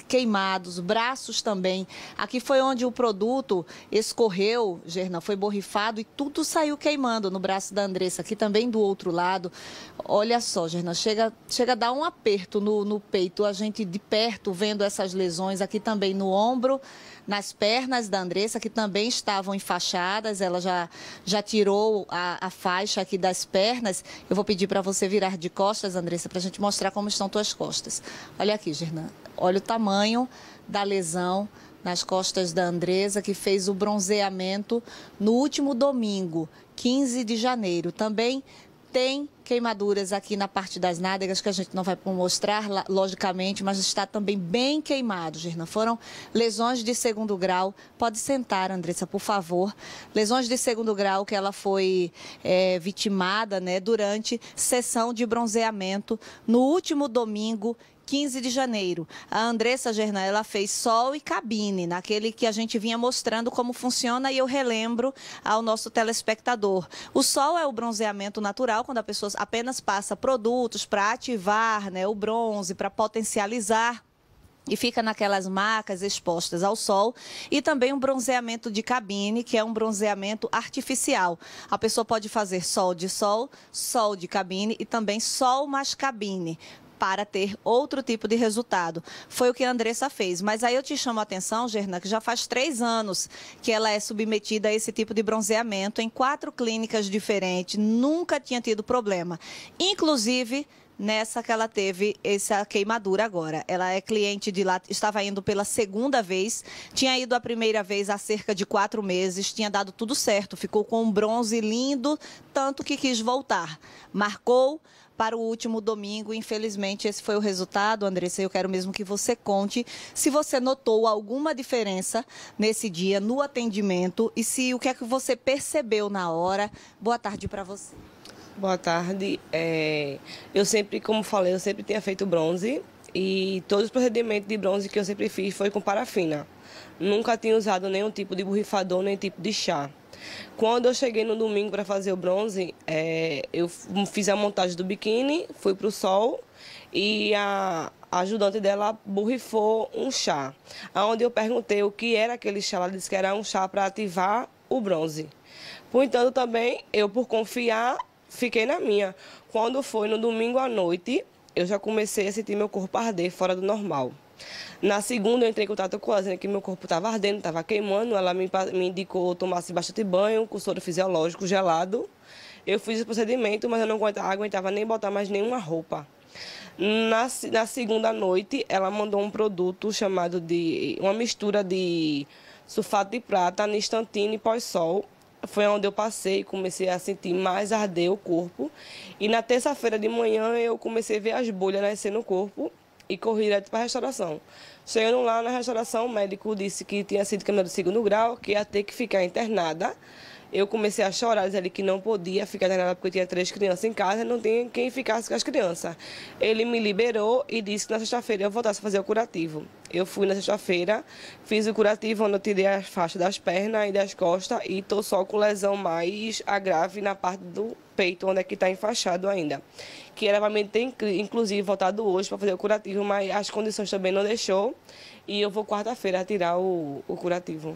queimados, braços também. Aqui foi onde o produto escorreu, Gerna, foi borrifado e tudo saiu queimando no braço da Andressa, aqui também do outro lado. Olha só, Gerna, chega, chega a dar um aperto no, no peito, a gente de perto vendo essas lesões aqui também no ombro, nas pernas da Andressa, que também estavam enfaixadas, ela já, já tirou a, a faixa aqui das pernas. Eu vou pedir para você virar de costas, Andressa, para a gente mostrar como estão tuas costas. Olha aqui, Gerna. Olha o tamanho da lesão nas costas da Andresa, que fez o bronzeamento no último domingo, 15 de janeiro. Também tem queimaduras aqui na parte das nádegas, que a gente não vai mostrar, logicamente, mas está também bem queimado, Gerna. Foram lesões de segundo grau. Pode sentar, Andressa, por favor. Lesões de segundo grau que ela foi é, vitimada né, durante sessão de bronzeamento no último domingo 15 de janeiro. A Andressa Gernan, ela fez sol e cabine, naquele que a gente vinha mostrando como funciona e eu relembro ao nosso telespectador. O sol é o bronzeamento natural, quando a pessoa apenas passa produtos para ativar né, o bronze, para potencializar e fica naquelas marcas expostas ao sol e também um bronzeamento de cabine, que é um bronzeamento artificial. A pessoa pode fazer sol de sol, sol de cabine e também sol mais cabine para ter outro tipo de resultado. Foi o que a Andressa fez. Mas aí eu te chamo a atenção, Gerna, que já faz três anos que ela é submetida a esse tipo de bronzeamento em quatro clínicas diferentes, nunca tinha tido problema. Inclusive, nessa que ela teve essa queimadura agora. Ela é cliente de lá, estava indo pela segunda vez, tinha ido a primeira vez há cerca de quatro meses, tinha dado tudo certo, ficou com um bronze lindo, tanto que quis voltar. Marcou para o último domingo. Infelizmente, esse foi o resultado, Andressa. Eu quero mesmo que você conte se você notou alguma diferença nesse dia no atendimento e se o que é que você percebeu na hora. Boa tarde para você. Boa tarde. É, eu sempre, como falei, eu sempre tinha feito bronze e todos os procedimentos de bronze que eu sempre fiz foi com parafina. Nunca tinha usado nenhum tipo de borrifador, nem tipo de chá. Quando eu cheguei no domingo para fazer o bronze, é, eu fiz a montagem do biquíni, fui para o sol e a ajudante dela borrifou um chá. Onde eu perguntei o que era aquele chá, ela disse que era um chá para ativar o bronze. Portanto, também eu, por confiar, fiquei na minha. Quando foi no domingo à noite, eu já comecei a sentir meu corpo arder fora do normal. Na segunda, eu entrei em contato com a Zena, que meu corpo estava ardendo, estava queimando. Ela me, me indicou tomasse bastante banho, com soro fisiológico gelado. Eu fiz o procedimento, mas eu não aguentava, aguentava nem botar mais nenhuma roupa. Na, na segunda noite, ela mandou um produto chamado de... Uma mistura de sulfato de prata, nistantina e pós-sol foi onde eu passei, e comecei a sentir mais arder o corpo. E na terça-feira de manhã eu comecei a ver as bolhas nascer no corpo e corri direto para a restauração. Chegando lá na restauração, o médico disse que tinha sido queimadura de segundo grau, que ia ter que ficar internada. Eu comecei a chorar, dizendo que não podia ficar internada porque eu tinha três crianças em casa, não tinha quem ficasse com as crianças. Ele me liberou e disse que na sexta-feira eu voltasse a fazer o curativo. Eu fui na sexta-feira, fiz o curativo, onde eu tirei as faixas das pernas e das costas e estou só com lesão mais agrave na parte do peito, onde é que está enfaixado ainda. Que era para mim ter, inclusive, voltado hoje para fazer o curativo, mas as condições também não deixou. E eu vou quarta-feira tirar o, o curativo.